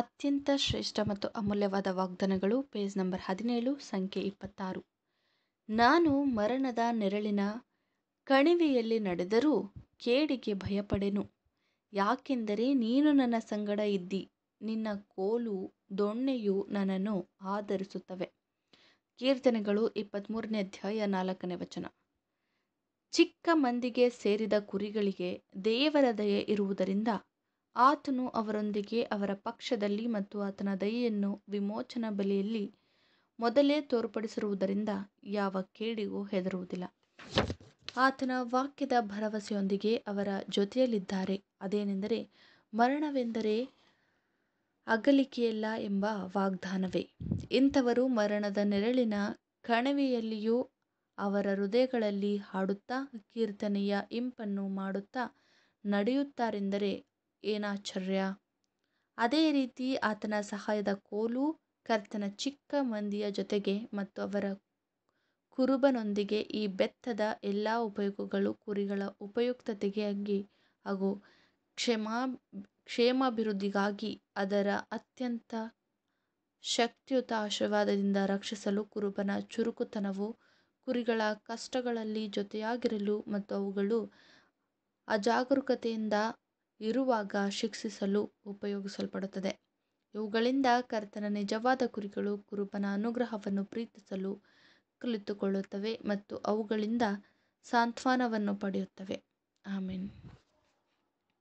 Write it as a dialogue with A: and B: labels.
A: ಅತ್ಯಂತ ಶ್ರೇಷ್ಠ ಮತ್ತು ಅಮೂಲ್ಯವಾದ ವಾಗ್ದಾನಗಳು ಪೇಜ್ ನಂಬರ್ ಹದಿನೇಳು ಸಂಖ್ಯೆ ಇಪ್ಪತ್ತಾರು ನಾನು ಮರಣದ ನೆರಳಿನ ಕಣಿವೆಯಲ್ಲಿ ನಡೆದರೂ ಕೇಡಿಗೆ ಭಯಪಡೆನು ಯಾಕೆಂದರೆ ನೀನು ನನ್ನ ಸಂಗಡ ಇದ್ದಿ ನಿನ್ನ ಕೋಲು ದೊಣ್ಣೆಯು ನನ್ನನ್ನು ಆಧರಿಸುತ್ತವೆ ಕೀರ್ತನೆಗಳು ಇಪ್ಪತ್ತ್ಮೂರನೇ ಅಧ್ಯಾಯ ನಾಲ್ಕನೇ ವಚನ ಚಿಕ್ಕ ಮಂದಿಗೆ ಸೇರಿದ ಕುರಿಗಳಿಗೆ ದೇವರ ದಯೆ ಇರುವುದರಿಂದ ಆತನು ಅವರೊಂದಿಗೆ ಅವರ ಪಕ್ಷದಲ್ಲಿ ಮತ್ತು ಆತನ ದಯೆಯನ್ನು ವಿಮೋಚನಾ ಬಲಿಯಲ್ಲಿ ಮೊದಲೇ ತೋರ್ಪಡಿಸಿರುವುದರಿಂದ ಯಾವ ಕೇಡಿಗೂ ಹೆದರುವುದಿಲ್ಲ. ಆತನ ವಾಕ್ಯದ ಭರವಸೆಯೊಂದಿಗೆ ಅವರ ಜೊತೆಯಲ್ಲಿದ್ದಾರೆ, ಅದೇನೆಂದರೆ, ಮರಣವೆಂದರೆ ಅಗಲಿಕೆಯಲ್ಲ ಎಂಬ ವಾಗ್ದಾನವೇ. ಇಂಥವರು ಮರಣದ ನೆರಳಿನ ಕಣಿವೆಯಲ್ಲಿಯೂ ಅವರ ಹೃದಯಗಳಲ್ಲಿ ಹಾಡುತ್ತಾ ಕೀರ್ತನೆಯ ಇಂಪನ್ನು ಮಾಡುತ್ತಾ ನಡೆಯುತ್ತಾರೆಂದರೆ ಏನಾಶ್ಚರ್ಯ ಅದೇ ರೀತಿ ಆತನ ಸಹಾಯದ ಕೋಲು ಕರ್ತನ ಚಿಕ್ಕ ಮಂದಿಯ ಜೊತೆಗೆ ಮತ್ತು ಅವರ ಕುರುಬನೊಂದಿಗೆ ಈ ಬೆತ್ತದ ಎಲ್ಲ ಉಪಯೋಗಗಳು ಕುರಿಗಳ ಉಪಯುಕ್ತತೆಗಾಗಿ ಹಾಗೂ ಕ್ಷೇಮಾ ಕ್ಷೇಮಾಭಿವೃದ್ಧಿಗಾಗಿ ಅದರ ಅತ್ಯಂತ ಶಕ್ತಿಯುತ ಆಶೀರ್ವಾದದಿಂದ ರಕ್ಷಿಸಲು ಕುರುಬನ ಚುರುಕುತನವು ಕುರಿಗಳ ಕಷ್ಟಗಳಲ್ಲಿ ಜೊತೆಯಾಗಿರಲು ಮತ್ತು ಅವುಗಳು ಅಜಾಗರೂಕತೆಯಿಂದ ಇರುವಾಗ ಶಿಕ್ಷಿಸಲು ಉಪಯೋಗಿಸಲ್ಪಡುತ್ತದೆ ಇವುಗಳಿಂದ ಕರ್ತನ ನಿಜವಾದ ಕುರಿಗಳು ಕುರುಬನ ಅನುಗ್ರಹವನ್ನು ಪ್ರೀತಿಸಲು ಕಲಿತುಕೊಳ್ಳುತ್ತವೆ ಮತ್ತು ಅವುಗಳಿಂದ ಸಾಂತ್ವನವನ್ನು ಪಡೆಯುತ್ತವೆ ಆಮೇನ್